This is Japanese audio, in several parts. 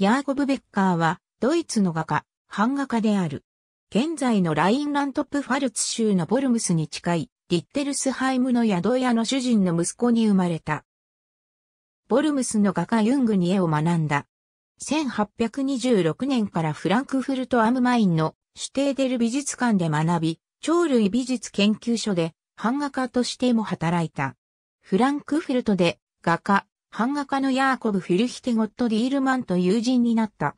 ヤーコブ・ベッカーは、ドイツの画家、版画家である。現在のラインラントップファルツ州のボルムスに近い、リッテルスハイムの宿屋の主人の息子に生まれた。ボルムスの画家ユングに絵を学んだ。1826年からフランクフルト・アムマインのシュテーデル美術館で学び、鳥類美術研究所で版画家としても働いた。フランクフルトで画家、版画家のヤーコブ・フィルヒテ・ゴット・ディールマンと友人になった。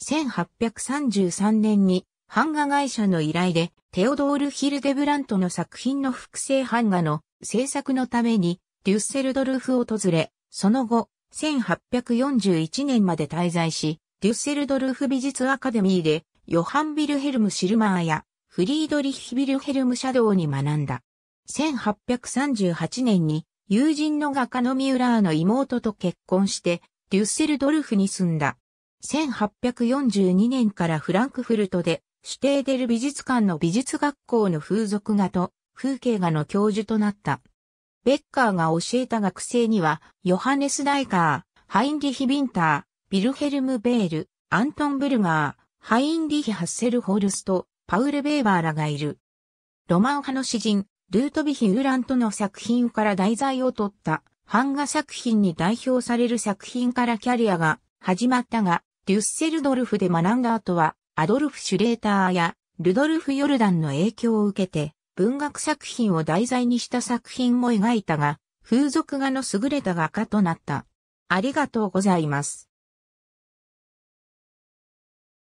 1833年に版画会社の依頼でテオドール・ヒルデブラントの作品の複製版画の制作のためにデュッセルドルフを訪れ、その後、1841年まで滞在し、デュッセルドルフ美術アカデミーでヨハン・ビルヘルム・シルマーやフリードリッヒ・ビルヘルム・シャドウに学んだ。1838年に友人の画家のミュラーの妹と結婚して、デュッセルドルフに住んだ。1842年からフランクフルトで、シュテーデル美術館の美術学校の風俗画と風景画の教授となった。ベッカーが教えた学生には、ヨハネス・ダイカー、ハインリヒ・ビンター、ビルヘルム・ベール、アントン・ブルガー、ハインリヒ・ハッセル・ホルスト、パウル・ベーバーらがいる。ロマン派の詩人、ルートビヒ・ウーラントの作品から題材を取った版画作品に代表される作品からキャリアが始まったが、デュッセルドルフで学んだ後は、アドルフ・シュレーターやルドルフ・ヨルダンの影響を受けて、文学作品を題材にした作品も描いたが、風俗画の優れた画家となった。ありがとうございます。